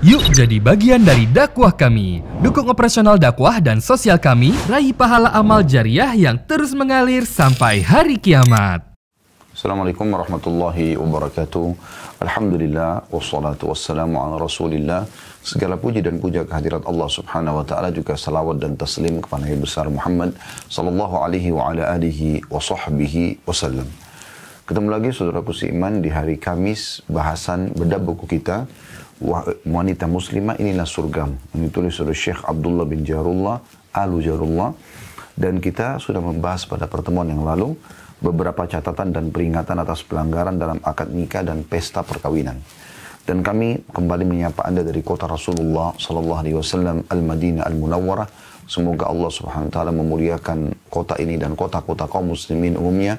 Yuk jadi bagian dari dakwah kami. Dukung operasional dakwah dan sosial kami, raih pahala amal jariah yang terus mengalir sampai hari kiamat. Assalamualaikum warahmatullahi wabarakatuh. Alhamdulillah wassalatu wassalamu ala Rasulillah. Segala puji dan puja kehadirat Allah Subhanahu wa taala juga salawat dan taslim kepada Nabi besar Muhammad sallallahu alaihi wa ala alihi wa sahbihi wasallam. Ketemu lagi saudaraku seiman di hari Kamis bahasan bedah buku kita wanita muslimah inilah surgamu. Ini tulis oleh Syekh Abdullah bin Jarullah, Alu Jarullah. Dan kita sudah membahas pada pertemuan yang lalu beberapa catatan dan peringatan atas pelanggaran dalam akad nikah dan pesta perkawinan. Dan kami kembali menyapa Anda dari kota Rasulullah Sallallahu Alaihi Wasallam Al-Madinah Al-Munawwarah. Semoga Allah Subhanahu Wa Taala memuliakan kota ini dan kota-kota kaum muslimin umumnya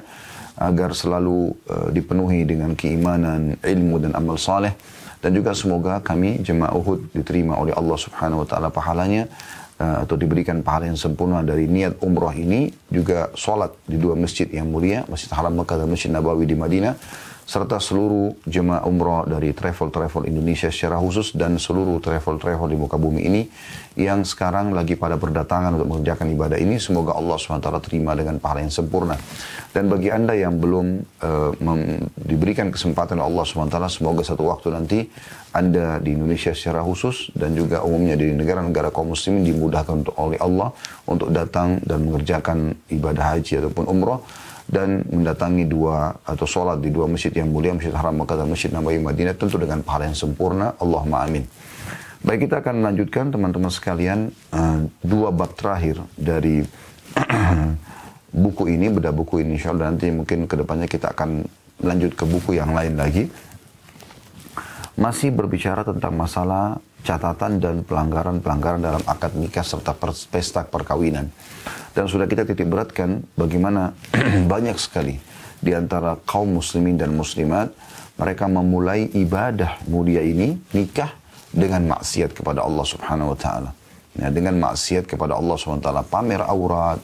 agar selalu uh, dipenuhi dengan keimanan, ilmu dan amal saleh dan juga semoga kami jemaah Uhud diterima oleh Allah Subhanahu wa taala pahalanya eh, atau diberikan pahala yang sempurna dari niat umroh ini juga sholat di dua masjid yang mulia, Masjid Haram Mekah dan Masjid Nabawi di Madinah, serta seluruh jemaah umroh dari travel-travel Indonesia secara khusus dan seluruh travel-travel di muka bumi ini yang sekarang lagi pada berdatangan untuk mengerjakan ibadah ini. Semoga Allah SWT terima dengan pahala yang sempurna. Dan bagi Anda yang belum uh, diberikan kesempatan Allah SWT, semoga satu waktu nanti Anda di Indonesia secara khusus dan juga umumnya di negara-negara kaum muslimin dimudahkan untuk, oleh Allah untuk datang dan mengerjakan ibadah haji ataupun umroh dan mendatangi dua atau sholat di dua masjid yang mulia, Masjid Haram Mekah dan Masjid Nabawi Madinah tentu dengan pahala yang sempurna. Allahumma amin. Baik kita akan melanjutkan teman-teman sekalian eh, dua bab terakhir dari buku ini, beda buku ini insya Allah nanti mungkin kedepannya kita akan lanjut ke buku yang lain lagi. Masih berbicara tentang masalah catatan dan pelanggaran-pelanggaran dalam akad nikah serta pesta perkawinan. Dan sudah kita titik beratkan bagaimana banyak sekali di antara kaum muslimin dan muslimat mereka memulai ibadah mulia ini nikah dengan maksiat kepada Allah Subhanahu wa taala. Ya, dengan maksiat kepada Allah Subhanahu wa taala, pamer aurat,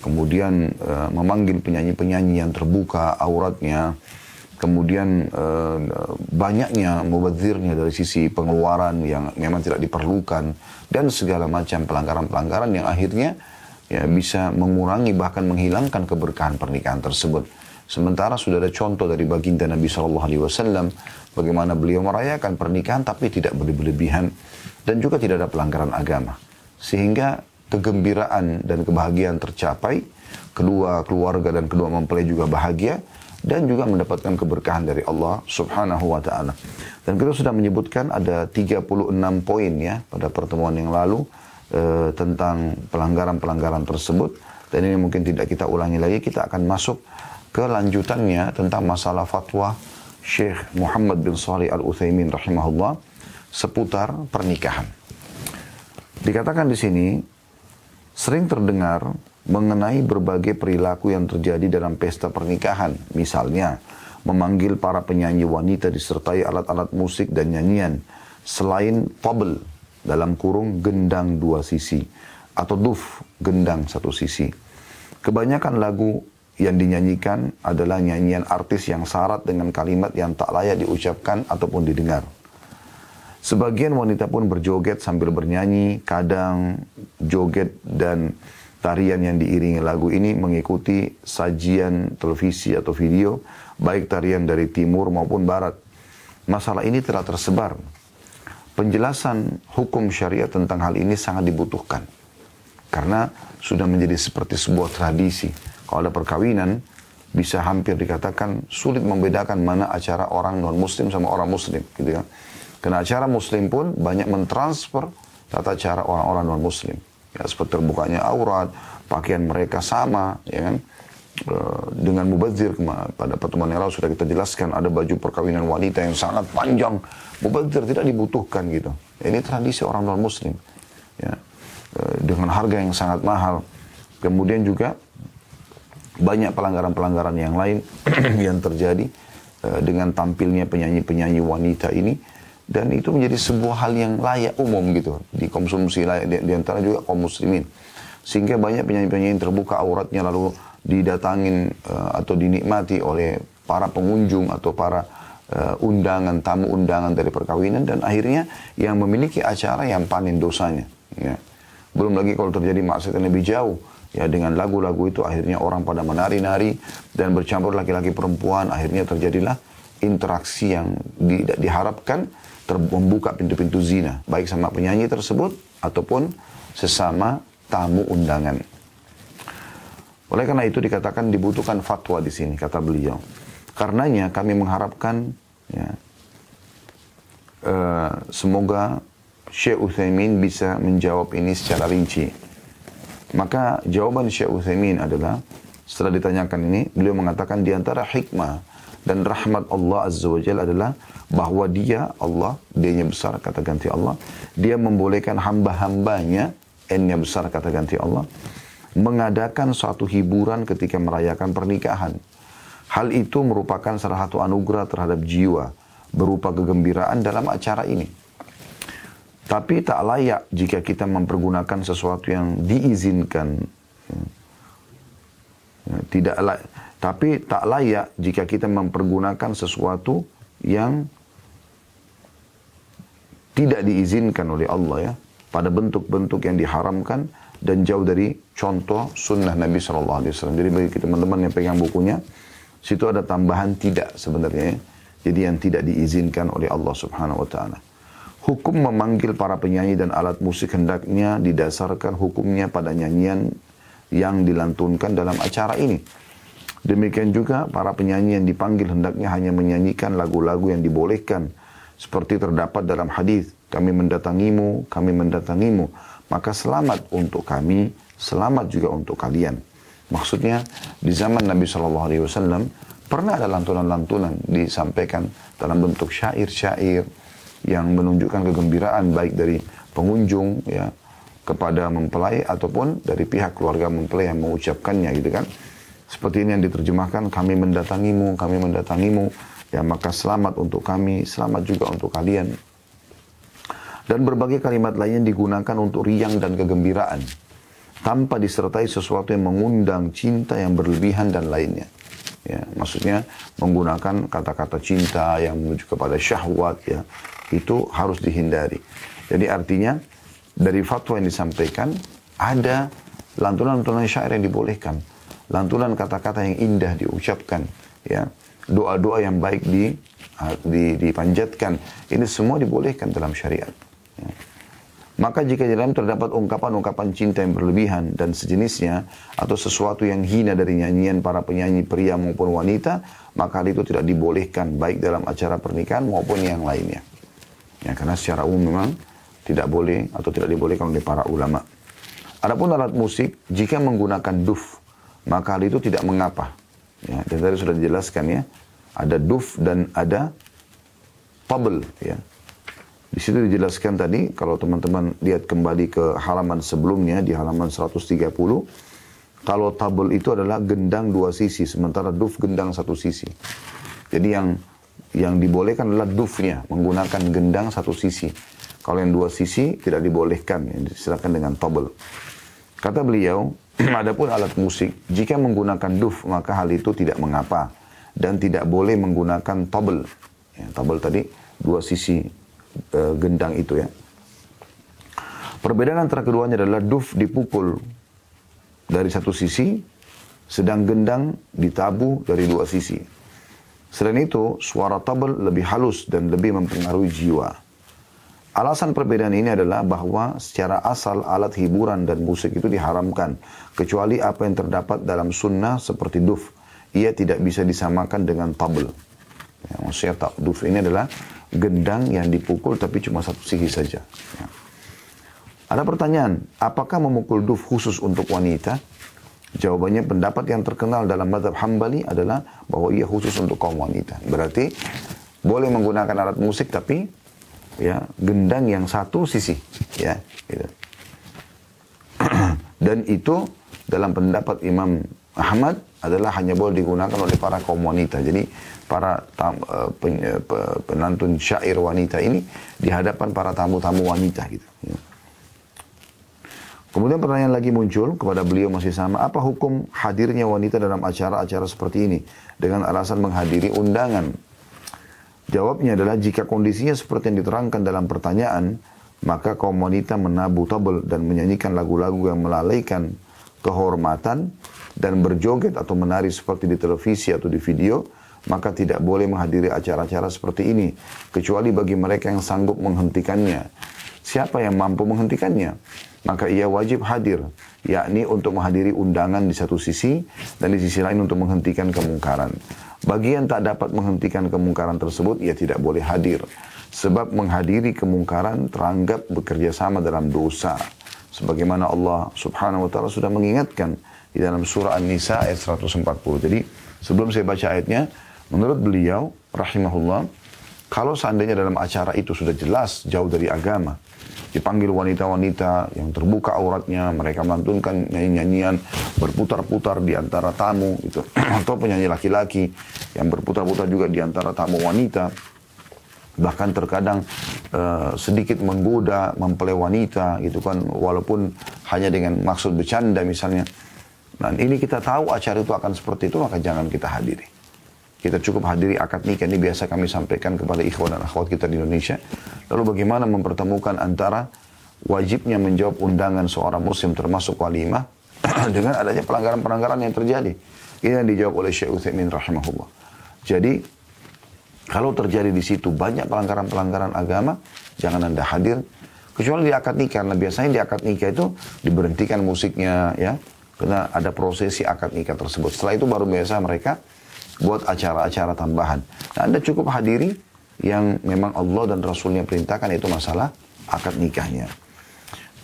kemudian eh, memanggil penyanyi-penyanyi yang terbuka auratnya, kemudian eh, banyaknya mubazirnya dari sisi pengeluaran yang memang tidak diperlukan dan segala macam pelanggaran-pelanggaran yang akhirnya ya bisa mengurangi bahkan menghilangkan keberkahan pernikahan tersebut. Sementara sudah ada contoh dari baginda Nabi Shallallahu Alaihi Wasallam bagaimana beliau merayakan pernikahan tapi tidak berlebihan dan juga tidak ada pelanggaran agama sehingga kegembiraan dan kebahagiaan tercapai kedua keluarga dan kedua mempelai juga bahagia dan juga mendapatkan keberkahan dari Allah Subhanahu wa taala. Dan kita sudah menyebutkan ada 36 poin ya pada pertemuan yang lalu Eh, tentang pelanggaran-pelanggaran tersebut dan ini mungkin tidak kita ulangi lagi kita akan masuk ke lanjutannya tentang masalah fatwa Syekh Muhammad bin Salih Al Utsaimin rahimahullah seputar pernikahan. Dikatakan di sini sering terdengar mengenai berbagai perilaku yang terjadi dalam pesta pernikahan, misalnya memanggil para penyanyi wanita disertai alat-alat musik dan nyanyian, selain pobel, dalam kurung gendang dua sisi atau duf gendang satu sisi. Kebanyakan lagu yang dinyanyikan adalah nyanyian artis yang syarat dengan kalimat yang tak layak diucapkan ataupun didengar. Sebagian wanita pun berjoget sambil bernyanyi, kadang joget dan tarian yang diiringi lagu ini mengikuti sajian televisi atau video, baik tarian dari timur maupun barat. Masalah ini telah tersebar penjelasan hukum syariat tentang hal ini sangat dibutuhkan. Karena sudah menjadi seperti sebuah tradisi. Kalau ada perkawinan, bisa hampir dikatakan sulit membedakan mana acara orang non-muslim sama orang muslim. Gitu kan. Karena acara muslim pun banyak mentransfer tata cara orang-orang non-muslim. Ya, seperti terbukanya aurat, pakaian mereka sama, ya kan Eh, dengan Mubazir pada pertemuan yang lalu sudah kita jelaskan ada baju perkawinan wanita yang sangat panjang Mubazir tidak dibutuhkan gitu ini tradisi orang non muslim ya eh, dengan harga yang sangat mahal kemudian juga banyak pelanggaran-pelanggaran yang lain yang terjadi eh, dengan tampilnya penyanyi-penyanyi wanita ini dan itu menjadi sebuah hal yang layak umum gitu dikonsumsi layak diantara juga kaum muslimin sehingga banyak penyanyi-penyanyi yang terbuka auratnya lalu didatangin uh, atau dinikmati oleh para pengunjung atau para uh, undangan tamu undangan dari perkawinan dan akhirnya yang memiliki acara yang panen dosanya ya. belum lagi kalau terjadi maksiat yang lebih jauh ya dengan lagu-lagu itu akhirnya orang pada menari-nari dan bercampur laki-laki perempuan akhirnya terjadilah interaksi yang tidak diharapkan membuka pintu-pintu zina baik sama penyanyi tersebut ataupun sesama tamu undangan oleh karena itu dikatakan dibutuhkan fatwa di sini kata beliau. Karenanya kami mengharapkan ya, uh, semoga Syekh Utsaimin bisa menjawab ini secara rinci. Maka jawaban Syekh Utsaimin adalah setelah ditanyakan ini beliau mengatakan di antara hikmah dan rahmat Allah Azza wa Jal adalah bahwa dia Allah, dia besar kata ganti Allah, dia membolehkan hamba-hambanya, n-nya besar kata ganti Allah, mengadakan suatu hiburan ketika merayakan pernikahan. Hal itu merupakan salah satu anugerah terhadap jiwa berupa kegembiraan dalam acara ini. Tapi tak layak jika kita mempergunakan sesuatu yang diizinkan. Hmm. Tidak layak. Tapi tak layak jika kita mempergunakan sesuatu yang tidak diizinkan oleh Allah ya. Pada bentuk-bentuk yang diharamkan dan jauh dari contoh sunnah Nabi Shallallahu Alaihi Wasallam. Jadi bagi teman-teman yang pegang bukunya, situ ada tambahan tidak sebenarnya. Ya. Jadi yang tidak diizinkan oleh Allah Subhanahu Wa Taala. Hukum memanggil para penyanyi dan alat musik hendaknya didasarkan hukumnya pada nyanyian yang dilantunkan dalam acara ini. Demikian juga para penyanyi yang dipanggil hendaknya hanya menyanyikan lagu-lagu yang dibolehkan seperti terdapat dalam hadis kami mendatangimu kami mendatangimu maka selamat untuk kami, selamat juga untuk kalian. Maksudnya di zaman Nabi Shallallahu Alaihi Wasallam pernah ada lantunan-lantunan disampaikan dalam bentuk syair-syair yang menunjukkan kegembiraan baik dari pengunjung ya kepada mempelai ataupun dari pihak keluarga mempelai yang mengucapkannya gitu kan. Seperti ini yang diterjemahkan kami mendatangimu, kami mendatangimu ya maka selamat untuk kami, selamat juga untuk kalian dan berbagai kalimat lainnya digunakan untuk riang dan kegembiraan. Tanpa disertai sesuatu yang mengundang cinta yang berlebihan dan lainnya. Ya, maksudnya menggunakan kata-kata cinta yang menuju kepada syahwat ya itu harus dihindari. Jadi artinya dari fatwa yang disampaikan ada lantunan-lantunan syair yang dibolehkan, lantunan kata-kata yang indah diucapkan, ya doa-doa yang baik di, ah, di dipanjatkan. Ini semua dibolehkan dalam syariat. Maka jika di dalam terdapat ungkapan-ungkapan cinta yang berlebihan dan sejenisnya atau sesuatu yang hina dari nyanyian para penyanyi pria maupun wanita, maka hal itu tidak dibolehkan baik dalam acara pernikahan maupun yang lainnya. Ya, karena secara umum memang tidak boleh atau tidak dibolehkan oleh para ulama. Adapun alat musik jika menggunakan duf, maka hal itu tidak mengapa. Ya, dan tadi sudah dijelaskan ya, ada duf dan ada tabel ya. Di situ dijelaskan tadi, kalau teman-teman lihat kembali ke halaman sebelumnya, di halaman 130, kalau tabel itu adalah gendang dua sisi, sementara duf gendang satu sisi. Jadi yang yang dibolehkan adalah dufnya, menggunakan gendang satu sisi. Kalau yang dua sisi tidak dibolehkan, ya, silakan dengan tabel. Kata beliau, adapun alat musik, jika menggunakan duf maka hal itu tidak mengapa dan tidak boleh menggunakan tabel. Ya, tabel tadi dua sisi e, gendang itu ya. Perbedaan antara keduanya adalah duf dipukul dari satu sisi, sedang gendang ditabu dari dua sisi. Selain itu, suara tabel lebih halus dan lebih mempengaruhi jiwa. Alasan perbedaan ini adalah bahwa secara asal alat hiburan dan musik itu diharamkan, kecuali apa yang terdapat dalam sunnah seperti duf. Ia tidak bisa disamakan dengan tabel. Ya, maksudnya duf ini adalah gendang yang dipukul tapi cuma satu sisi saja. Ya. Ada pertanyaan, apakah memukul duf khusus untuk wanita? Jawabannya pendapat yang terkenal dalam mazhab Hambali adalah bahwa ia khusus untuk kaum wanita. Berarti boleh menggunakan alat musik tapi ya gendang yang satu sisi ya gitu. dan itu dalam pendapat Imam Ahmad adalah hanya boleh digunakan oleh para kaum wanita. Jadi para tam, eh, pen, eh, penantun syair wanita ini di hadapan para tamu-tamu wanita gitu. Ya. Kemudian pertanyaan lagi muncul kepada beliau masih sama, apa hukum hadirnya wanita dalam acara-acara seperti ini dengan alasan menghadiri undangan? Jawabnya adalah jika kondisinya seperti yang diterangkan dalam pertanyaan, maka kaum wanita menabu tabel dan menyanyikan lagu-lagu yang melalaikan kehormatan dan berjoget atau menari seperti di televisi atau di video, maka tidak boleh menghadiri acara-acara seperti ini, kecuali bagi mereka yang sanggup menghentikannya. Siapa yang mampu menghentikannya? Maka ia wajib hadir, yakni untuk menghadiri undangan di satu sisi dan di sisi lain untuk menghentikan kemungkaran. Bagi yang tak dapat menghentikan kemungkaran tersebut, ia tidak boleh hadir. Sebab menghadiri kemungkaran teranggap bekerja sama dalam dosa. Sebagaimana Allah subhanahu wa ta'ala sudah mengingatkan, di dalam surah An-Nisa ayat 140. Jadi sebelum saya baca ayatnya, menurut beliau rahimahullah, kalau seandainya dalam acara itu sudah jelas jauh dari agama, dipanggil wanita-wanita yang terbuka auratnya, mereka melantunkan nyanyian-nyanyian berputar-putar di antara tamu itu atau penyanyi laki-laki yang berputar-putar juga di antara tamu wanita, bahkan terkadang uh, sedikit menggoda, mempelai wanita gitu kan walaupun hanya dengan maksud bercanda misalnya Nah ini kita tahu acara itu akan seperti itu maka jangan kita hadiri. Kita cukup hadiri akad nikah ini biasa kami sampaikan kepada ikhwan dan akhwat kita di Indonesia. Lalu bagaimana mempertemukan antara wajibnya menjawab undangan seorang muslim termasuk walimah dengan adanya pelanggaran-pelanggaran yang terjadi. Ini yang dijawab oleh Syekh Utsaimin rahimahullah. Jadi kalau terjadi di situ banyak pelanggaran-pelanggaran agama, jangan Anda hadir kecuali di akad nikah. karena biasanya di akad nikah itu diberhentikan musiknya ya, karena ada prosesi akad nikah tersebut. Setelah itu baru biasa mereka buat acara-acara tambahan. Nah, anda cukup hadiri yang memang Allah dan Rasulnya perintahkan itu masalah akad nikahnya.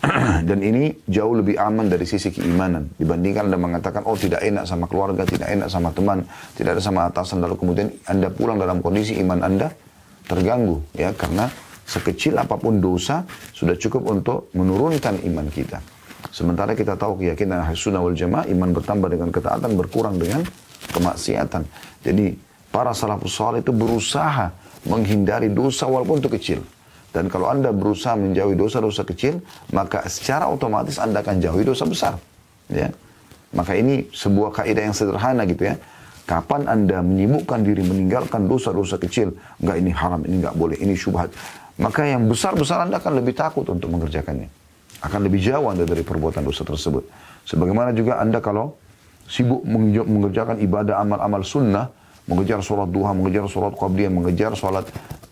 dan ini jauh lebih aman dari sisi keimanan dibandingkan Anda mengatakan oh tidak enak sama keluarga, tidak enak sama teman, tidak ada sama atasan lalu kemudian Anda pulang dalam kondisi iman Anda terganggu ya karena sekecil apapun dosa sudah cukup untuk menurunkan iman kita. Sementara kita tahu keyakinan sunnah wal jamaah, iman bertambah dengan ketaatan, berkurang dengan kemaksiatan. Jadi para salafus saleh itu berusaha menghindari dosa walaupun itu kecil. Dan kalau Anda berusaha menjauhi dosa-dosa kecil, maka secara otomatis Anda akan jauhi dosa besar. Ya. Maka ini sebuah kaidah yang sederhana gitu ya. Kapan Anda menyibukkan diri meninggalkan dosa-dosa kecil, enggak ini haram, ini enggak boleh, ini syubhat. Maka yang besar-besar Anda akan lebih takut untuk mengerjakannya. Akan lebih jauh Anda dari perbuatan dosa tersebut. Sebagaimana juga Anda kalau sibuk mengerjakan ibadah amal-amal sunnah, mengejar sholat duha, mengejar sholat qabliyah, mengejar sholat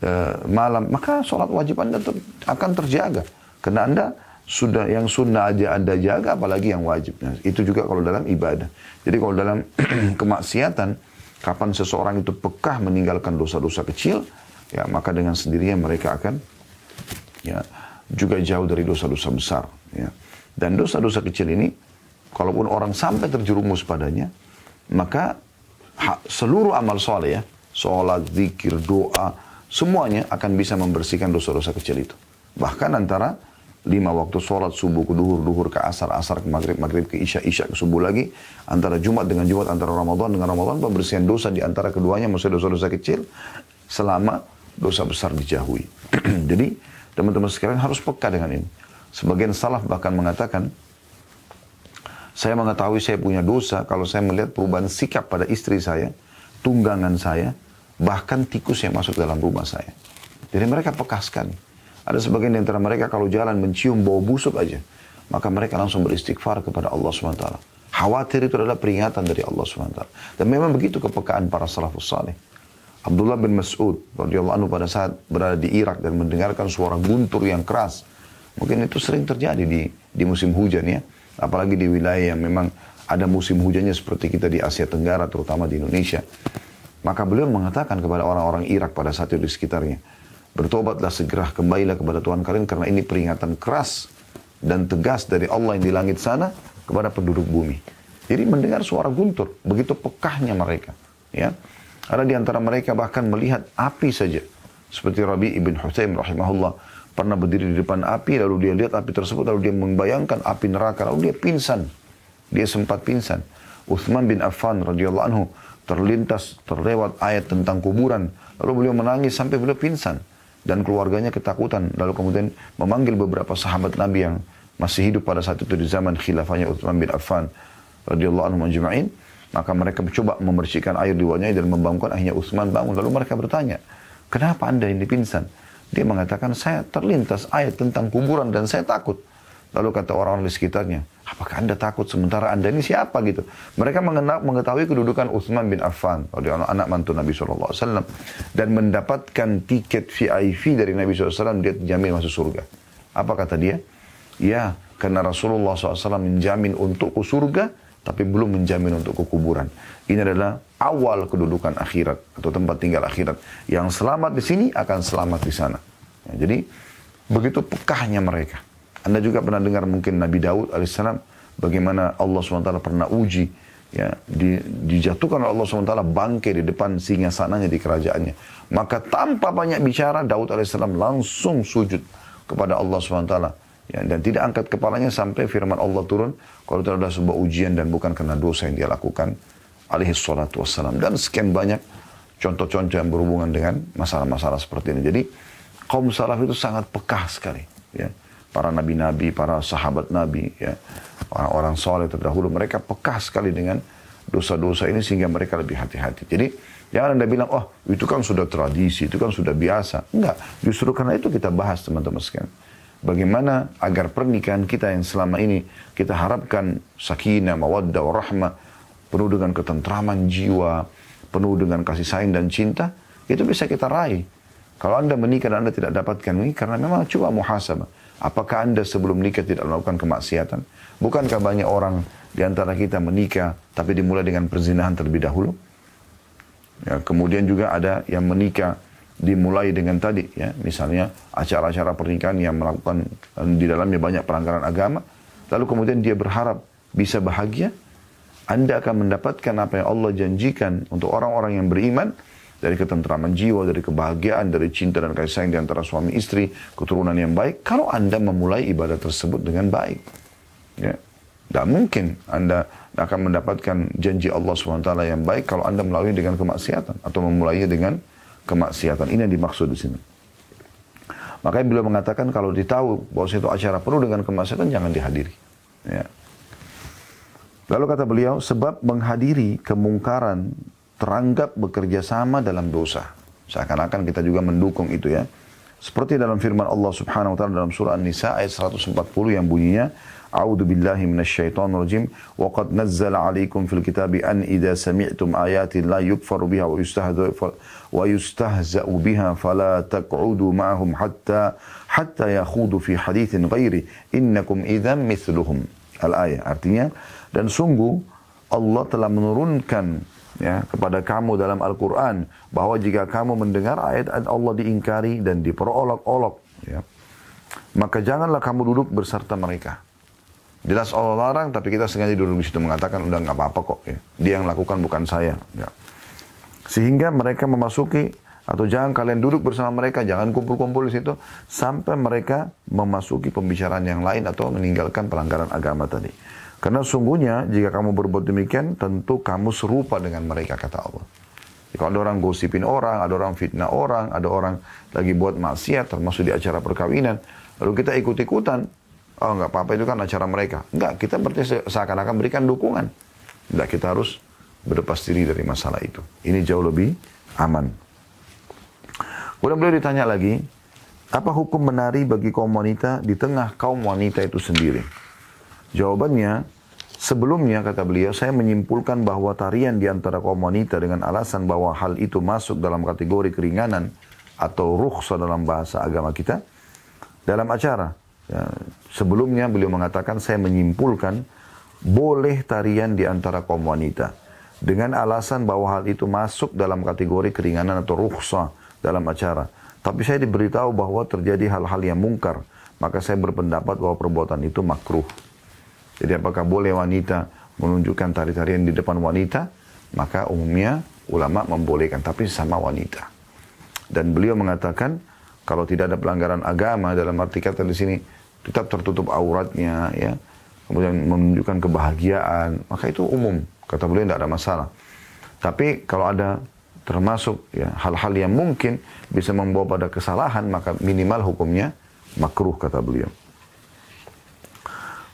e, eh, malam, maka sholat wajib Anda ter akan terjaga. Karena Anda sudah yang sunnah aja Anda jaga, apalagi yang wajib. Nah, itu juga kalau dalam ibadah. Jadi kalau dalam kemaksiatan, kapan seseorang itu pekah meninggalkan dosa-dosa kecil, ya maka dengan sendirinya mereka akan ya juga jauh dari dosa-dosa besar. Ya. Dan dosa-dosa kecil ini, kalaupun orang sampai terjerumus padanya, maka seluruh amal soleh ya, sholat, zikir, doa, semuanya akan bisa membersihkan dosa-dosa kecil itu. Bahkan antara lima waktu sholat subuh ke duhur, duhur ke asar, asar ke maghrib, maghrib ke isya, isya ke subuh lagi. Antara Jumat dengan Jumat, antara Ramadan dengan Ramadan, pembersihan dosa di antara keduanya, maksudnya dosa-dosa kecil, selama dosa besar dijauhi. Jadi Teman-teman sekalian harus peka dengan ini. Sebagian salaf bahkan mengatakan, saya mengetahui saya punya dosa kalau saya melihat perubahan sikap pada istri saya, tunggangan saya, bahkan tikus yang masuk dalam rumah saya. Jadi mereka peka sekali. Ada sebagian di antara mereka kalau jalan mencium bau busuk aja, maka mereka langsung beristighfar kepada Allah SWT. Khawatir itu adalah peringatan dari Allah SWT. Dan memang begitu kepekaan para salafus salih. Abdullah bin Mas'ud radhiyallahu anhu pada saat berada di Irak dan mendengarkan suara guntur yang keras. Mungkin itu sering terjadi di di musim hujan ya, apalagi di wilayah yang memang ada musim hujannya seperti kita di Asia Tenggara terutama di Indonesia. Maka beliau mengatakan kepada orang-orang Irak pada saat itu di sekitarnya, bertobatlah segera kembalilah kepada Tuhan kalian karena ini peringatan keras dan tegas dari Allah yang di langit sana kepada penduduk bumi. Jadi mendengar suara guntur, begitu pekahnya mereka, ya. Ada di antara mereka bahkan melihat api saja. Seperti Rabi ibn Husayn rahimahullah pernah berdiri di depan api lalu dia lihat api tersebut lalu dia membayangkan api neraka lalu dia pingsan. Dia sempat pingsan. Uthman bin Affan radhiyallahu anhu terlintas terlewat ayat tentang kuburan lalu beliau menangis sampai beliau pingsan dan keluarganya ketakutan lalu kemudian memanggil beberapa sahabat Nabi yang masih hidup pada saat itu di zaman khilafahnya Uthman bin Affan radhiyallahu anhu majma'in maka mereka mencoba membersihkan air di wajahnya dan membangunkan. Akhirnya Utsman bangun. Lalu mereka bertanya, kenapa anda ini pingsan? Dia mengatakan, saya terlintas ayat tentang kuburan dan saya takut. Lalu kata orang-orang di sekitarnya, apakah anda takut sementara anda ini siapa gitu? Mereka mengenal, mengetahui kedudukan Utsman bin Affan, anak mantu Nabi SAW. Dan mendapatkan tiket VIP dari Nabi SAW, dia dijamin masuk surga. Apa kata dia? Ya, karena Rasulullah SAW menjamin untukku surga, tapi belum menjamin untuk kekuburan. Ini adalah awal kedudukan akhirat atau tempat tinggal akhirat. Yang selamat di sini akan selamat di sana. Ya, jadi begitu pekahnya mereka. Anda juga pernah dengar mungkin Nabi Daud alaihissalam bagaimana Allah swt pernah uji ya di, dijatuhkan oleh Allah swt bangke di depan singa sananya di kerajaannya. Maka tanpa banyak bicara Daud alaihissalam langsung sujud kepada Allah swt Ya, dan tidak angkat kepalanya sampai firman Allah turun. Kalau itu adalah sebuah ujian dan bukan karena dosa yang dia lakukan. Alaihi salatu wassalam. Dan sekian banyak contoh-contoh yang berhubungan dengan masalah-masalah seperti ini. Jadi kaum salaf itu sangat pekah sekali. Ya. Para nabi-nabi, para sahabat nabi, ya. orang-orang soleh terdahulu. Mereka pekah sekali dengan dosa-dosa ini sehingga mereka lebih hati-hati. Jadi jangan Anda bilang, oh itu kan sudah tradisi, itu kan sudah biasa. Enggak, justru karena itu kita bahas teman-teman sekalian bagaimana agar pernikahan kita yang selama ini kita harapkan sakinah, mawaddah, rahmah, penuh dengan ketentraman jiwa, penuh dengan kasih sayang dan cinta, itu bisa kita raih. Kalau Anda menikah dan Anda tidak dapatkan ini, karena memang cuma muhasabah. Apakah Anda sebelum nikah tidak melakukan kemaksiatan? Bukankah banyak orang di antara kita menikah, tapi dimulai dengan perzinahan terlebih dahulu? Ya, kemudian juga ada yang menikah dimulai dengan tadi ya misalnya acara-acara pernikahan yang melakukan eh, di dalamnya banyak pelanggaran agama lalu kemudian dia berharap bisa bahagia Anda akan mendapatkan apa yang Allah janjikan untuk orang-orang yang beriman dari ketentraman jiwa, dari kebahagiaan, dari cinta dan kasih sayang di antara suami istri, keturunan yang baik kalau Anda memulai ibadah tersebut dengan baik. Ya. Tidak mungkin Anda akan mendapatkan janji Allah SWT yang baik kalau Anda melalui dengan kemaksiatan atau memulainya dengan kemaksiatan. Ini yang dimaksud di sini. Makanya beliau mengatakan kalau ditahu bahwa itu acara penuh dengan kemaksiatan jangan dihadiri. Ya. Lalu kata beliau, sebab menghadiri kemungkaran teranggap bekerja sama dalam dosa. Seakan-akan kita juga mendukung itu ya. Seperti dalam firman Allah Subhanahu wa taala dalam surah An-Nisa ayat 140 yang bunyinya A'udzu بالله من الشيطان wa وقد نزل عليكم في الكتاب أن إذا سمعتم آيات la يكفر بها wa بها فلا تقعدوا معهم حتى حتى يخوضوا في حديث yakhudu إنكم إذا مثلهم الآية artinya dan sungguh Allah telah menurunkan ya kepada kamu dalam Al-Qur'an bahwa jika kamu mendengar ayat-ayat Allah diingkari dan diperolok-olok ya maka janganlah kamu duduk berserta mereka Jelas Allah larang, tapi kita sengaja duduk di situ mengatakan, udah nggak apa-apa kok. Ya. Dia yang lakukan bukan saya. Ya. Sehingga mereka memasuki, atau jangan kalian duduk bersama mereka, jangan kumpul-kumpul di situ, sampai mereka memasuki pembicaraan yang lain atau meninggalkan pelanggaran agama tadi. Karena sungguhnya jika kamu berbuat demikian, tentu kamu serupa dengan mereka, kata Allah. Kalau ada orang gosipin orang, ada orang fitnah orang, ada orang lagi buat maksiat, termasuk di acara perkawinan, lalu kita ikut-ikutan, oh nggak apa-apa itu kan acara mereka. nggak kita berarti seakan-akan berikan dukungan. Nggak, kita harus berlepas diri dari masalah itu. Ini jauh lebih aman. Kemudian beliau ditanya lagi, apa hukum menari bagi kaum wanita di tengah kaum wanita itu sendiri? Jawabannya, sebelumnya kata beliau, saya menyimpulkan bahwa tarian di antara kaum wanita dengan alasan bahwa hal itu masuk dalam kategori keringanan atau rukhsah dalam bahasa agama kita, dalam acara Ya, sebelumnya beliau mengatakan saya menyimpulkan boleh tarian di antara kaum wanita dengan alasan bahwa hal itu masuk dalam kategori keringanan atau rukhsah dalam acara. Tapi saya diberitahu bahwa terjadi hal-hal yang mungkar, maka saya berpendapat bahwa perbuatan itu makruh. Jadi apakah boleh wanita menunjukkan tari-tarian di depan wanita? Maka umumnya ulama membolehkan, tapi sama wanita. Dan beliau mengatakan, kalau tidak ada pelanggaran agama dalam arti kata di sini tetap tertutup auratnya ya. Kemudian menunjukkan kebahagiaan, maka itu umum. Kata beliau tidak ada masalah. Tapi kalau ada termasuk ya hal-hal yang mungkin bisa membawa pada kesalahan maka minimal hukumnya makruh kata beliau.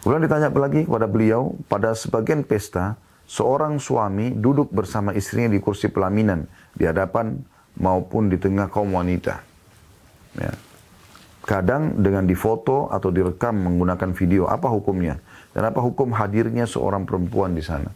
Kemudian ditanya lagi kepada beliau, pada sebagian pesta, seorang suami duduk bersama istrinya di kursi pelaminan, di hadapan maupun di tengah kaum wanita. Ya. Kadang dengan difoto atau direkam menggunakan video, apa hukumnya? Dan apa hukum hadirnya seorang perempuan di sana?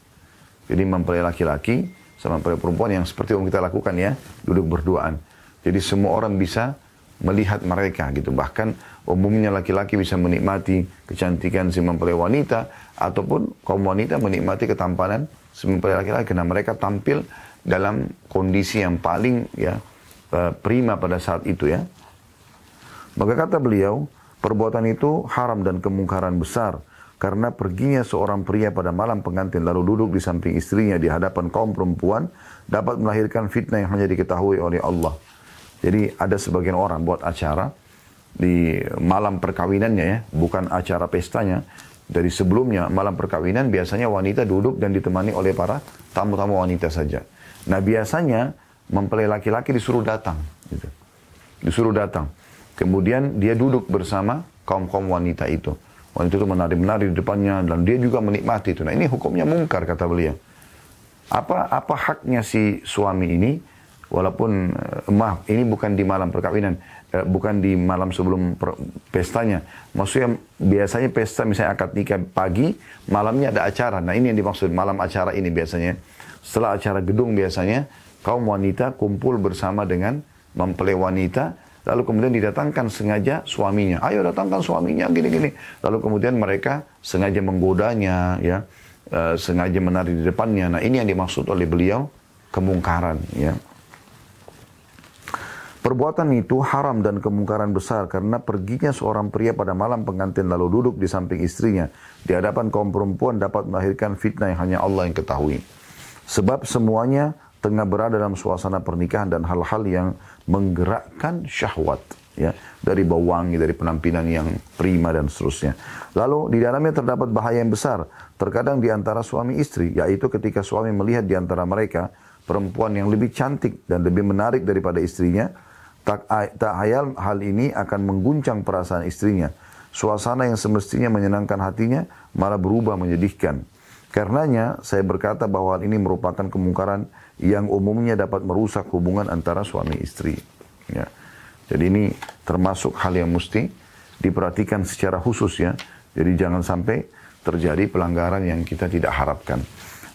Jadi mempelai laki-laki sama mempelai perempuan yang seperti yang kita lakukan ya, duduk berduaan. Jadi semua orang bisa melihat mereka gitu. Bahkan umumnya laki-laki bisa menikmati kecantikan si mempelai wanita ataupun kaum wanita menikmati ketampanan si mempelai laki-laki. Karena mereka tampil dalam kondisi yang paling ya eh, prima pada saat itu ya. Maka kata beliau, perbuatan itu haram dan kemungkaran besar karena perginya seorang pria pada malam pengantin lalu duduk di samping istrinya di hadapan kaum perempuan dapat melahirkan fitnah yang hanya diketahui oleh Allah. Jadi ada sebagian orang buat acara di malam perkawinannya ya, bukan acara pestanya. Dari sebelumnya malam perkawinan biasanya wanita duduk dan ditemani oleh para tamu-tamu wanita saja. Nah biasanya mempelai laki-laki disuruh datang, gitu. disuruh datang. Kemudian dia duduk bersama kaum-kaum wanita itu. Wanita itu menari-menari di depannya dan dia juga menikmati itu. Nah ini hukumnya mungkar kata beliau. Apa apa haknya si suami ini walaupun eh, maaf ini bukan di malam perkawinan eh, bukan di malam sebelum pestanya maksudnya biasanya pesta misalnya akad nikah pagi malamnya ada acara nah ini yang dimaksud malam acara ini biasanya setelah acara gedung biasanya kaum wanita kumpul bersama dengan mempelai wanita Lalu kemudian didatangkan sengaja suaminya. Ayo datangkan suaminya gini-gini. Lalu kemudian mereka sengaja menggodanya ya. E, sengaja menari di depannya. Nah ini yang dimaksud oleh beliau kemungkaran ya. Perbuatan itu haram dan kemungkaran besar karena perginya seorang pria pada malam pengantin lalu duduk di samping istrinya di hadapan kaum perempuan dapat melahirkan fitnah yang hanya Allah yang ketahui. Sebab semuanya tengah berada dalam suasana pernikahan dan hal-hal yang menggerakkan syahwat ya dari bau wangi dari penampilan yang prima dan seterusnya lalu di dalamnya terdapat bahaya yang besar terkadang di antara suami istri yaitu ketika suami melihat di antara mereka perempuan yang lebih cantik dan lebih menarik daripada istrinya tak tak hayal hal ini akan mengguncang perasaan istrinya suasana yang semestinya menyenangkan hatinya malah berubah menyedihkan karenanya saya berkata bahwa hal ini merupakan kemungkaran yang umumnya dapat merusak hubungan antara suami istri. Ya. Jadi ini termasuk hal yang mesti diperhatikan secara khusus ya. Jadi jangan sampai terjadi pelanggaran yang kita tidak harapkan.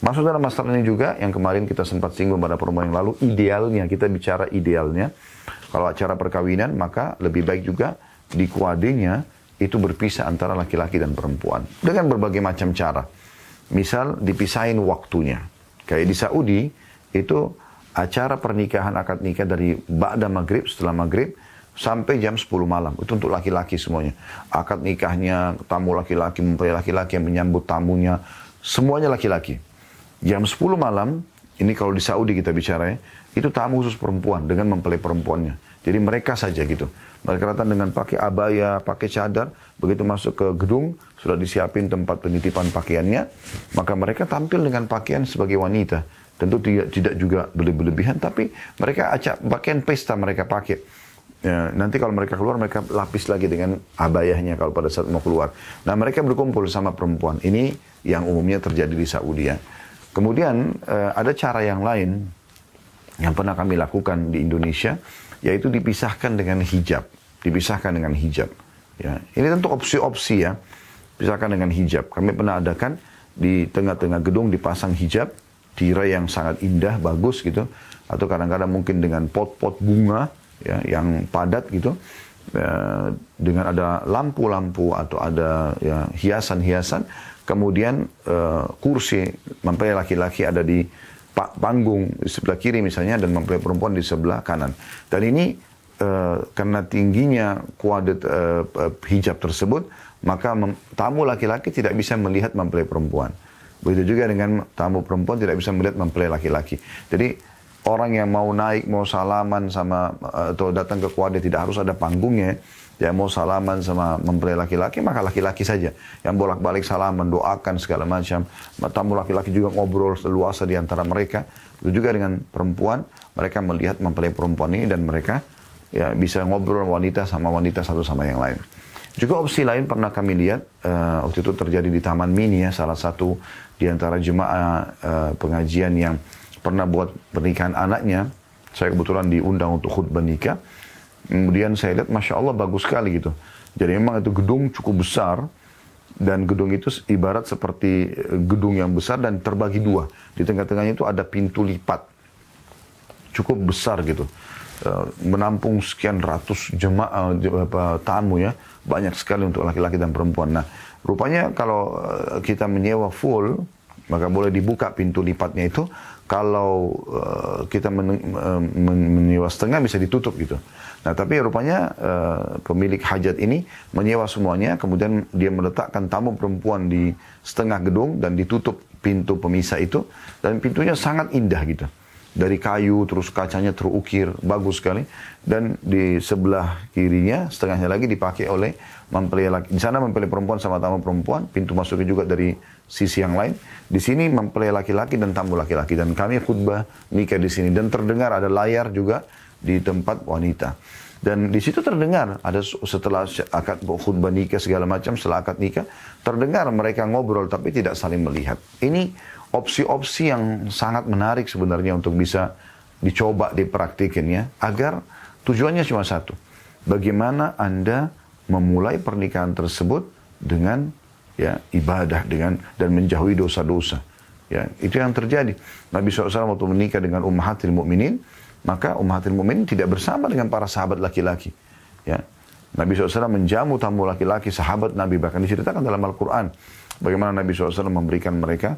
Masuk dalam master ini juga yang kemarin kita sempat singgung pada pertemuan yang lalu, idealnya kita bicara idealnya. Kalau acara perkawinan maka lebih baik juga di kuadenya itu berpisah antara laki-laki dan perempuan dengan berbagai macam cara. Misal dipisahin waktunya. Kayak di Saudi, itu acara pernikahan akad nikah dari Ba'da Maghrib setelah Maghrib sampai jam 10 malam. Itu untuk laki-laki semuanya. Akad nikahnya, tamu laki-laki, mempelai laki-laki yang menyambut tamunya, semuanya laki-laki. Jam 10 malam, ini kalau di Saudi kita bicara ya, itu tamu khusus perempuan dengan mempelai perempuannya. Jadi mereka saja gitu. Mereka datang dengan pakai abaya, pakai cadar. Begitu masuk ke gedung, sudah disiapin tempat penitipan pakaiannya. Maka mereka tampil dengan pakaian sebagai wanita. Tentu tidak, tidak juga berlebihan, tapi mereka acak pakaian pesta mereka pakai. Ya, nanti kalau mereka keluar, mereka lapis lagi dengan abayahnya kalau pada saat mau keluar. Nah, mereka berkumpul sama perempuan. Ini yang umumnya terjadi di Saudi ya. Kemudian eh, ada cara yang lain yang pernah kami lakukan di Indonesia, yaitu dipisahkan dengan hijab. Dipisahkan dengan hijab. Ya, ini tentu opsi-opsi ya. Pisahkan dengan hijab. Kami pernah adakan di tengah-tengah gedung dipasang hijab, tirai yang sangat indah, bagus gitu. Atau kadang-kadang mungkin dengan pot-pot bunga ya, yang padat gitu. Ya, dengan ada lampu-lampu atau ada ya, hiasan-hiasan. Kemudian uh, kursi, mempelai laki-laki ada di panggung di sebelah kiri misalnya dan mempelai perempuan di sebelah kanan. Dan ini uh, karena tingginya kuadrat uh, hijab tersebut, maka tamu laki-laki tidak bisa melihat mempelai perempuan. Begitu juga dengan tamu perempuan tidak bisa melihat mempelai laki-laki. Jadi orang yang mau naik, mau salaman sama eh, atau datang ke kuade tidak harus ada panggungnya. Dia mau salaman sama mempelai laki-laki, maka laki-laki saja. Yang bolak-balik salaman, doakan segala macam. Tamu laki-laki juga ngobrol seluasa di antara mereka. Itu juga dengan perempuan, mereka melihat mempelai perempuan ini dan mereka ya bisa ngobrol wanita sama wanita satu sama yang lain. Juga opsi lain pernah kami lihat, uh, waktu itu terjadi di Taman Mini ya, salah satu di antara jemaah uh, pengajian yang pernah buat pernikahan anaknya. Saya kebetulan diundang untuk khutbah nikah. Kemudian saya lihat, Masya Allah bagus sekali gitu. Jadi memang itu gedung cukup besar. Dan gedung itu ibarat seperti eh, gedung yang besar dan terbagi dua. Di tengah-tengahnya itu ada pintu lipat. Cukup besar gitu. Eh, menampung sekian ratus jemaah tamu ya. Banyak sekali untuk laki-laki dan perempuan. Nah, Rupanya kalau eh, kita menyewa full, maka boleh dibuka pintu lipatnya itu. Kalau uh, kita men, eh, men, menyewa setengah bisa ditutup gitu. Nah tapi rupanya uh, pemilik hajat ini menyewa semuanya, kemudian dia meletakkan tamu perempuan di setengah gedung dan ditutup pintu pemisah itu dan pintunya sangat indah gitu dari kayu terus kacanya terukir bagus sekali dan di sebelah kirinya setengahnya lagi dipakai oleh mempelai laki di sana mempelai perempuan sama tamu perempuan pintu masuknya juga dari sisi yang lain di sini mempelai laki-laki dan tamu laki-laki dan kami khutbah nikah di sini dan terdengar ada layar juga di tempat wanita dan di situ terdengar ada setelah akad khutbah nikah segala macam setelah akad nikah terdengar mereka ngobrol tapi tidak saling melihat ini opsi-opsi yang sangat menarik sebenarnya untuk bisa dicoba dipraktikin ya. Agar tujuannya cuma satu. Bagaimana Anda memulai pernikahan tersebut dengan ya ibadah dengan dan menjauhi dosa-dosa. Ya, itu yang terjadi. Nabi SAW waktu menikah dengan Ummahatil Mukminin, maka Ummahatil Mukminin tidak bersama dengan para sahabat laki-laki. Ya, Nabi SAW menjamu tamu laki-laki sahabat Nabi bahkan diceritakan dalam Al-Quran bagaimana Nabi SAW memberikan mereka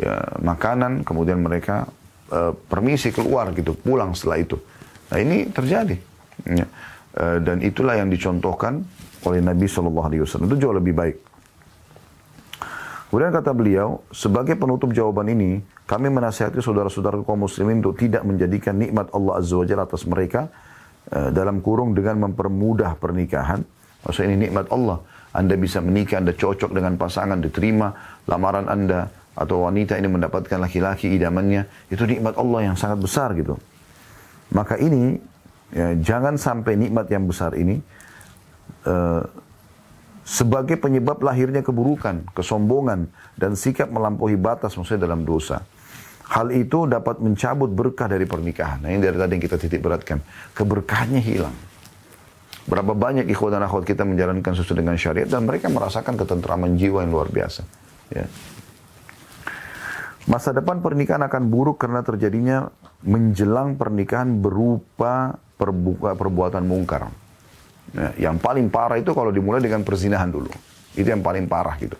ya, makanan, kemudian mereka e, permisi keluar gitu, pulang setelah itu. Nah ini terjadi. Ya. E, dan itulah yang dicontohkan oleh Nabi Shallallahu Alaihi Wasallam itu jauh lebih baik. Kemudian kata beliau, sebagai penutup jawaban ini, kami menasihati saudara-saudara kaum muslimin untuk tidak menjadikan nikmat Allah Azza wa atas mereka e, dalam kurung dengan mempermudah pernikahan. Maksudnya ini nikmat Allah. Anda bisa menikah, Anda cocok dengan pasangan, diterima lamaran Anda, atau wanita ini mendapatkan laki-laki idamannya itu nikmat Allah yang sangat besar gitu maka ini ya, jangan sampai nikmat yang besar ini uh, sebagai penyebab lahirnya keburukan, kesombongan, dan sikap melampaui batas maksudnya dalam dosa. Hal itu dapat mencabut berkah dari pernikahan. Nah, ini dari tadi yang kita titik beratkan. Keberkahannya hilang. Berapa banyak ikhwan dan akhwat kita menjalankan sesuai dengan syariat dan mereka merasakan ketentraman jiwa yang luar biasa. Ya. Masa depan pernikahan akan buruk karena terjadinya menjelang pernikahan berupa perbuka, perbuatan mungkar. Nah, yang paling parah itu kalau dimulai dengan perzinahan dulu. Itu yang paling parah gitu.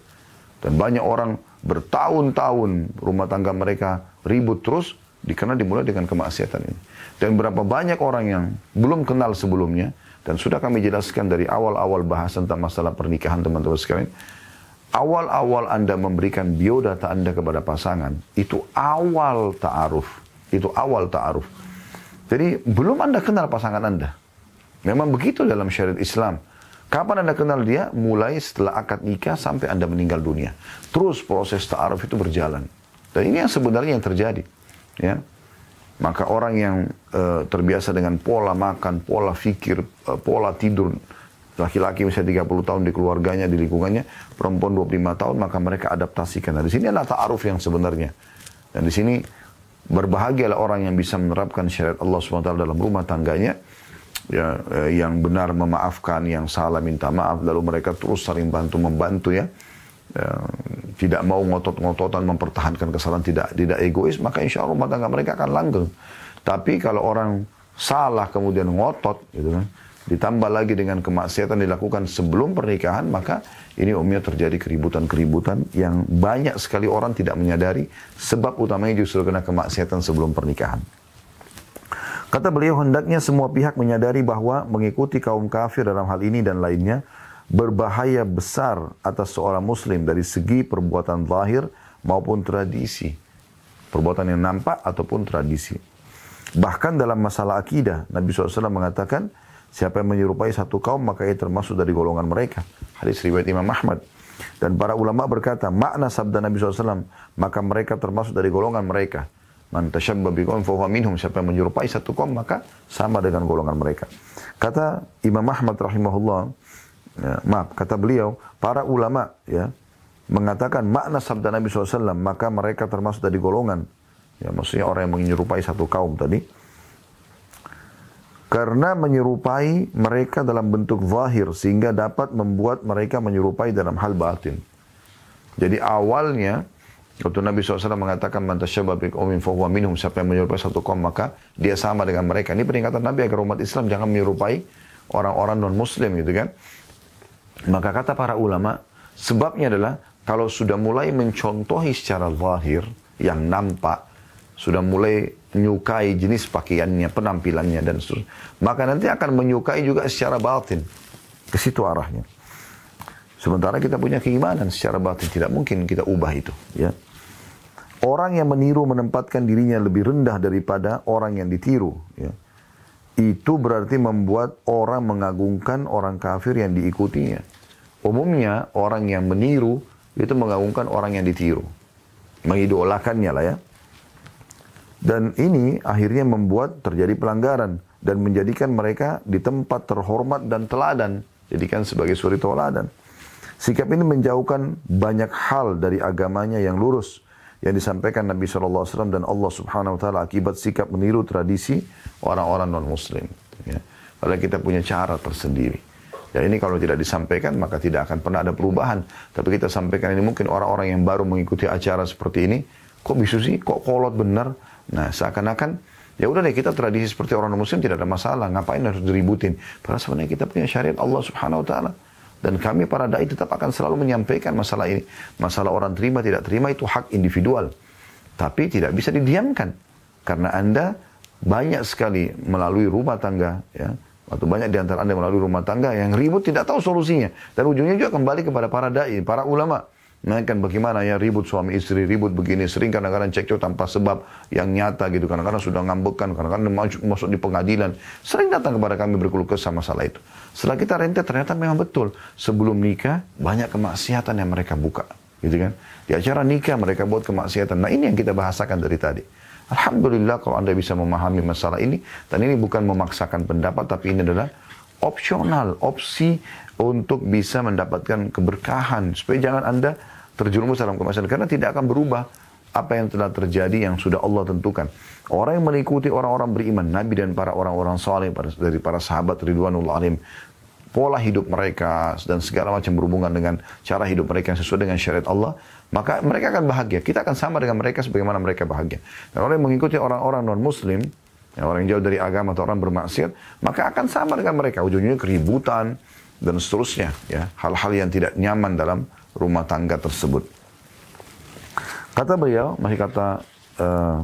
Dan banyak orang bertahun-tahun rumah tangga mereka ribut terus karena dimulai dengan kemaksiatan ini. Dan berapa banyak orang yang belum kenal sebelumnya dan sudah kami jelaskan dari awal-awal bahasan tentang masalah pernikahan teman-teman sekalian awal-awal Anda memberikan biodata Anda kepada pasangan, itu awal ta'aruf. Itu awal ta'aruf. Jadi belum Anda kenal pasangan Anda. Memang begitu dalam syariat Islam. Kapan Anda kenal dia? Mulai setelah akad nikah sampai Anda meninggal dunia. Terus proses ta'aruf itu berjalan. Dan ini yang sebenarnya yang terjadi. Ya. Maka orang yang uh, terbiasa dengan pola makan, pola fikir, uh, pola tidur, laki-laki misalnya 30 tahun di keluarganya, di lingkungannya, perempuan 25 tahun, maka mereka adaptasikan. Nah, di sini adalah ta'aruf yang sebenarnya. Dan di sini berbahagialah orang yang bisa menerapkan syariat Allah SWT dalam rumah tangganya, ya, eh, yang benar memaafkan, yang salah minta maaf, lalu mereka terus saling bantu-membantu ya. Eh, tidak mau ngotot-ngototan mempertahankan kesalahan, tidak tidak egois, maka insya Allah rumah tangga mereka akan langgeng. Tapi kalau orang salah kemudian ngotot, gitu kan, ditambah lagi dengan kemaksiatan dilakukan sebelum pernikahan, maka ini umumnya terjadi keributan-keributan yang banyak sekali orang tidak menyadari sebab utamanya justru kena kemaksiatan sebelum pernikahan. Kata beliau hendaknya semua pihak menyadari bahwa mengikuti kaum kafir dalam hal ini dan lainnya berbahaya besar atas seorang muslim dari segi perbuatan zahir maupun tradisi. Perbuatan yang nampak ataupun tradisi. Bahkan dalam masalah akidah, Nabi SAW mengatakan, Siapa yang menyerupai satu kaum maka ia termasuk dari golongan mereka. Hadis riwayat Imam Ahmad. Dan para ulama berkata, makna sabda Nabi SAW, maka mereka termasuk dari golongan mereka. Man tashabba biqawm fahuwa minhum. Siapa yang menyerupai satu kaum maka sama dengan golongan mereka. Kata Imam Ahmad rahimahullah, ya, maaf, kata beliau, para ulama ya mengatakan makna sabda Nabi SAW, maka mereka termasuk dari golongan. Ya, maksudnya orang yang menyerupai satu kaum tadi karena menyerupai mereka dalam bentuk zahir sehingga dapat membuat mereka menyerupai dalam hal batin. Jadi awalnya waktu Nabi SAW mengatakan mantasyabah syababik qaumin fahuwa minhum siapa yang menyerupai satu kaum maka dia sama dengan mereka. Ini peringatan Nabi agar umat Islam jangan menyerupai orang-orang non muslim gitu kan. Maka kata para ulama sebabnya adalah kalau sudah mulai mencontohi secara zahir yang nampak sudah mulai menyukai jenis pakaiannya, penampilannya dan seterusnya. Maka nanti akan menyukai juga secara batin. Ke situ arahnya. Sementara kita punya keimanan secara batin tidak mungkin kita ubah itu, ya. Orang yang meniru menempatkan dirinya lebih rendah daripada orang yang ditiru, ya. Itu berarti membuat orang mengagungkan orang kafir yang diikutinya. Umumnya orang yang meniru itu mengagungkan orang yang ditiru. Mengidolakannya lah ya. Dan ini akhirnya membuat terjadi pelanggaran dan menjadikan mereka di tempat terhormat dan teladan. Jadikan sebagai suri teladan. Sikap ini menjauhkan banyak hal dari agamanya yang lurus yang disampaikan Nabi SAW dan Allah Subhanahu Wa Taala akibat sikap meniru tradisi orang-orang non Muslim. Ya. Padahal kita punya cara tersendiri. Jadi ini kalau tidak disampaikan maka tidak akan pernah ada perubahan. Tapi kita sampaikan ini mungkin orang-orang yang baru mengikuti acara seperti ini, kok bisu sih, kok kolot benar, Nah, seakan-akan ya udah deh kita tradisi seperti orang muslim tidak ada masalah, ngapain harus diributin? Padahal sebenarnya kita punya syariat Allah Subhanahu wa taala dan kami para dai tetap akan selalu menyampaikan masalah ini. Masalah orang terima tidak terima itu hak individual. Tapi tidak bisa didiamkan karena Anda banyak sekali melalui rumah tangga ya atau banyak di antara Anda melalui rumah tangga yang ribut tidak tahu solusinya dan ujungnya juga kembali kepada para dai, para ulama. Melainkan bagaimana ya ribut suami istri, ribut begini. Sering kadang-kadang cekcok tanpa sebab yang nyata gitu. Kadang-kadang sudah ngambekkan, kadang-kadang masuk di pengadilan. Sering datang kepada kami berkeluh kesah masalah itu. Setelah kita rentet ternyata memang betul. Sebelum nikah banyak kemaksiatan yang mereka buka. Gitu kan. Di acara nikah mereka buat kemaksiatan. Nah ini yang kita bahasakan dari tadi. Alhamdulillah kalau Anda bisa memahami masalah ini. Dan ini bukan memaksakan pendapat tapi ini adalah opsional, opsi untuk bisa mendapatkan keberkahan supaya jangan anda terjerumus dalam kemaksiatan karena tidak akan berubah apa yang telah terjadi yang sudah Allah tentukan. Orang yang mengikuti orang-orang beriman, Nabi dan para orang-orang saleh dari para sahabat Ridwanul Alim, pola hidup mereka dan segala macam berhubungan dengan cara hidup mereka yang sesuai dengan syariat Allah, maka mereka akan bahagia. Kita akan sama dengan mereka sebagaimana mereka bahagia. Dan orang yang mengikuti orang-orang non-muslim, ya, orang yang jauh dari agama atau orang bermaksiat, maka akan sama dengan mereka. Ujungnya keributan, dan seterusnya ya hal-hal yang tidak nyaman dalam rumah tangga tersebut kata beliau masih kata uh,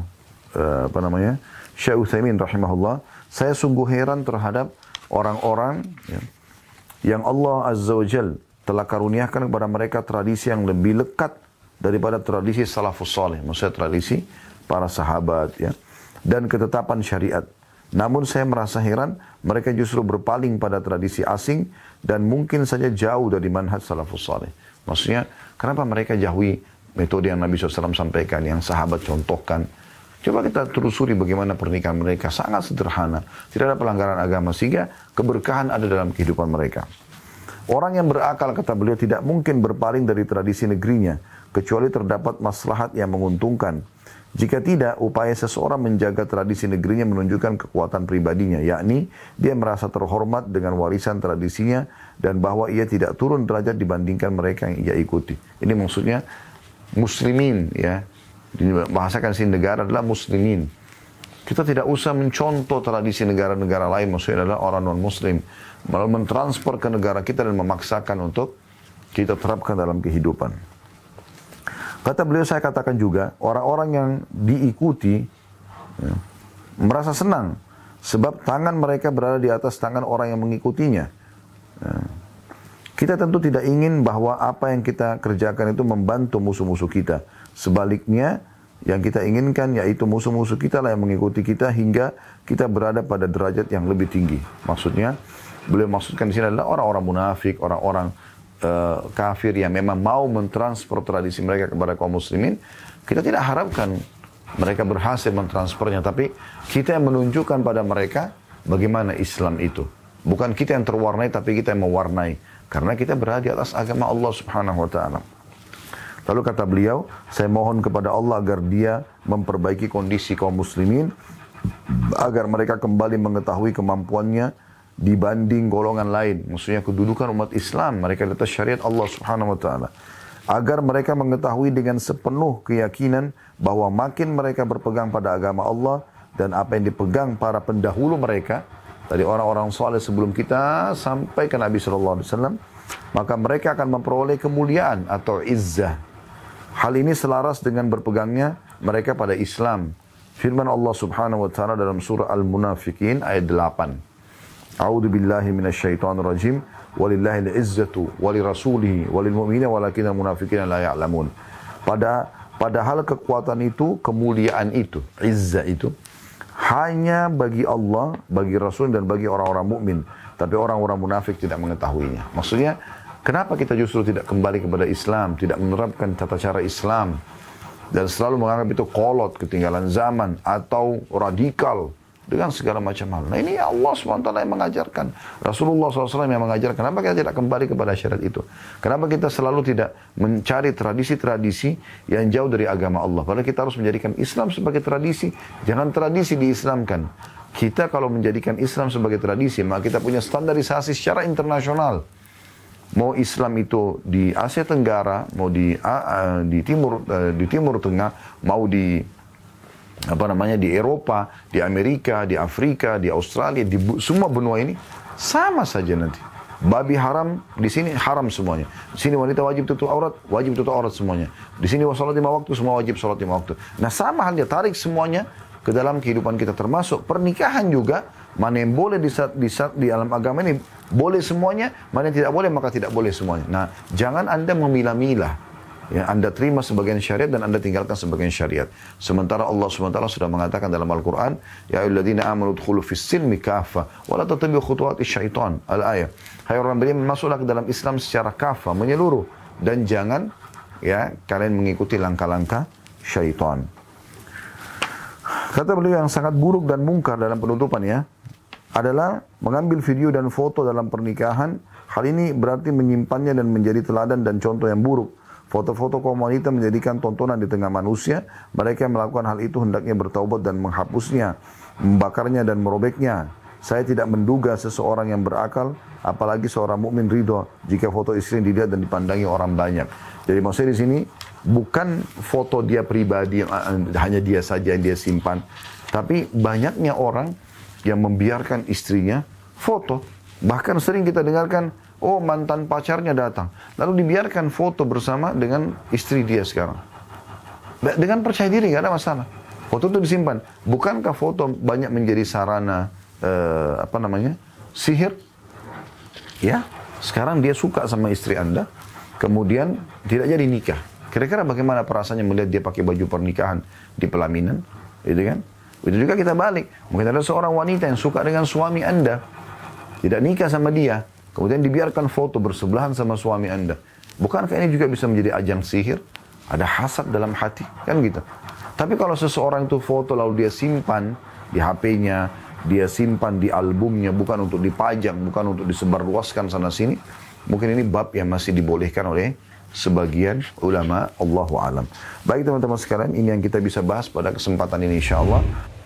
uh, apa namanya Syekh Utsaimin rahimahullah saya sungguh heran terhadap orang-orang ya, yang Allah azza wajal telah karuniakan kepada mereka tradisi yang lebih lekat daripada tradisi salafus saleh maksudnya tradisi para sahabat ya dan ketetapan syariat namun saya merasa heran mereka justru berpaling pada tradisi asing dan mungkin saja jauh dari manhaj salafus salih. Maksudnya kenapa mereka jauhi metode yang Nabi SAW sampaikan, yang sahabat contohkan. Coba kita telusuri bagaimana pernikahan mereka. Sangat sederhana. Tidak ada pelanggaran agama sehingga keberkahan ada dalam kehidupan mereka. Orang yang berakal, kata beliau, tidak mungkin berpaling dari tradisi negerinya. Kecuali terdapat maslahat yang menguntungkan jika tidak, upaya seseorang menjaga tradisi negerinya menunjukkan kekuatan pribadinya, yakni dia merasa terhormat dengan warisan tradisinya dan bahwa ia tidak turun derajat dibandingkan mereka yang ia ikuti. Ini maksudnya muslimin ya. Bahasakan sini negara adalah muslimin. Kita tidak usah mencontoh tradisi negara-negara lain, maksudnya adalah orang non-muslim. Malah mentransfer ke negara kita dan memaksakan untuk kita terapkan dalam kehidupan. Kata beliau saya katakan juga orang-orang yang diikuti ya, merasa senang sebab tangan mereka berada di atas tangan orang yang mengikutinya. Ya. Kita tentu tidak ingin bahwa apa yang kita kerjakan itu membantu musuh-musuh kita. Sebaliknya, yang kita inginkan yaitu musuh-musuh kita lah yang mengikuti kita hingga kita berada pada derajat yang lebih tinggi. Maksudnya, beliau maksudkan di sini adalah orang-orang munafik, orang-orang uh, kafir yang memang mau mentransfer tradisi mereka kepada kaum muslimin, kita tidak harapkan mereka berhasil mentransfernya, tapi kita yang menunjukkan pada mereka bagaimana Islam itu. Bukan kita yang terwarnai, tapi kita yang mewarnai. Karena kita berada di atas agama Allah subhanahu wa ta'ala. Lalu kata beliau, saya mohon kepada Allah agar dia memperbaiki kondisi kaum muslimin, agar mereka kembali mengetahui kemampuannya dibanding golongan lain. Maksudnya kedudukan umat Islam, mereka di atas syariat Allah Subhanahu wa taala. Agar mereka mengetahui dengan sepenuh keyakinan bahwa makin mereka berpegang pada agama Allah dan apa yang dipegang para pendahulu mereka, dari orang-orang soleh sebelum kita sampai ke Nabi Sallallahu Alaihi Wasallam, maka mereka akan memperoleh kemuliaan atau izzah. Hal ini selaras dengan berpegangnya mereka pada Islam. Firman Allah Subhanahu wa taala dalam surah Al-Munafikin ayat 8. A'udzu billahi minasyaitonir rajim. Walillahil izzatu walirasulihi walil mu'minina walakinnal munafiqina la ya'lamun. Pada padahal kekuatan itu, kemuliaan itu, izza itu hanya bagi Allah, bagi Rasul dan bagi orang-orang mukmin. Tapi orang-orang munafik tidak mengetahuinya. Maksudnya, kenapa kita justru tidak kembali kepada Islam, tidak menerapkan tata cara Islam dan selalu menganggap itu kolot, ketinggalan zaman atau radikal dengan segala macam hal. Nah ini Allah SWT yang mengajarkan. Rasulullah SAW yang mengajarkan. Kenapa kita tidak kembali kepada syariat itu? Kenapa kita selalu tidak mencari tradisi-tradisi yang jauh dari agama Allah? Padahal kita harus menjadikan Islam sebagai tradisi. Jangan tradisi diislamkan. Kita kalau menjadikan Islam sebagai tradisi, maka kita punya standarisasi secara internasional. Mau Islam itu di Asia Tenggara, mau di eh, di timur eh, di timur tengah, mau di apa namanya di Eropa, di Amerika, di Afrika, di Australia, di semua benua ini sama saja nanti. Babi haram di sini haram semuanya. Di sini wanita wajib tutup aurat, wajib tutup aurat semuanya. Di sini sholat lima waktu, semua wajib sholat lima waktu. Nah sama halnya tarik semuanya ke dalam kehidupan kita termasuk pernikahan juga mana yang boleh di saat, di saat di dalam agama ini boleh semuanya, mana yang tidak boleh maka tidak boleh semuanya. Nah jangan anda memilah-milah Ya, anda terima sebagian syariat dan Anda tinggalkan sebagian syariat. Sementara Allah SWT sudah mengatakan dalam Al-Quran, Ya ayyuhalladzina amanu dkhulu fis silmi wa la tatabi'u syaitan. Al-ayat. Hai orang beriman, masuklah ke dalam Islam secara kafa, menyeluruh. Dan jangan ya kalian mengikuti langkah-langkah syaitan. Kata beliau yang sangat buruk dan mungkar dalam penutupan ya, adalah mengambil video dan foto dalam pernikahan. Hal ini berarti menyimpannya dan menjadi teladan dan contoh yang buruk Foto-foto kaum wanita menjadikan tontonan di tengah manusia. Mereka melakukan hal itu hendaknya bertaubat dan menghapusnya, membakarnya dan merobeknya. Saya tidak menduga seseorang yang berakal, apalagi seorang mukmin ridho jika foto istri dilihat dan dipandangi orang banyak. Jadi maksudnya di sini bukan foto dia pribadi eh, eh, hanya dia saja yang dia simpan, tapi banyaknya orang yang membiarkan istrinya foto Bahkan sering kita dengarkan, oh mantan pacarnya datang. Lalu dibiarkan foto bersama dengan istri dia sekarang. Dengan percaya diri, gak ada masalah. Foto itu disimpan. Bukankah foto banyak menjadi sarana, eh, apa namanya, sihir? Ya, sekarang dia suka sama istri Anda, kemudian tidak jadi nikah. Kira-kira bagaimana perasaannya melihat dia pakai baju pernikahan di pelaminan, gitu kan? Itu juga kita balik. Mungkin ada seorang wanita yang suka dengan suami Anda, tidak nikah sama dia. Kemudian dibiarkan foto bersebelahan sama suami Anda. Bukankah ini juga bisa menjadi ajang sihir? Ada hasad dalam hati, kan gitu. Tapi kalau seseorang itu foto lalu dia simpan di HP-nya, dia simpan di albumnya, bukan untuk dipajang, bukan untuk disebarluaskan sana sini. Mungkin ini bab yang masih dibolehkan oleh sebagian ulama Allahu alam. Baik teman-teman sekalian, ini yang kita bisa bahas pada kesempatan ini insyaallah.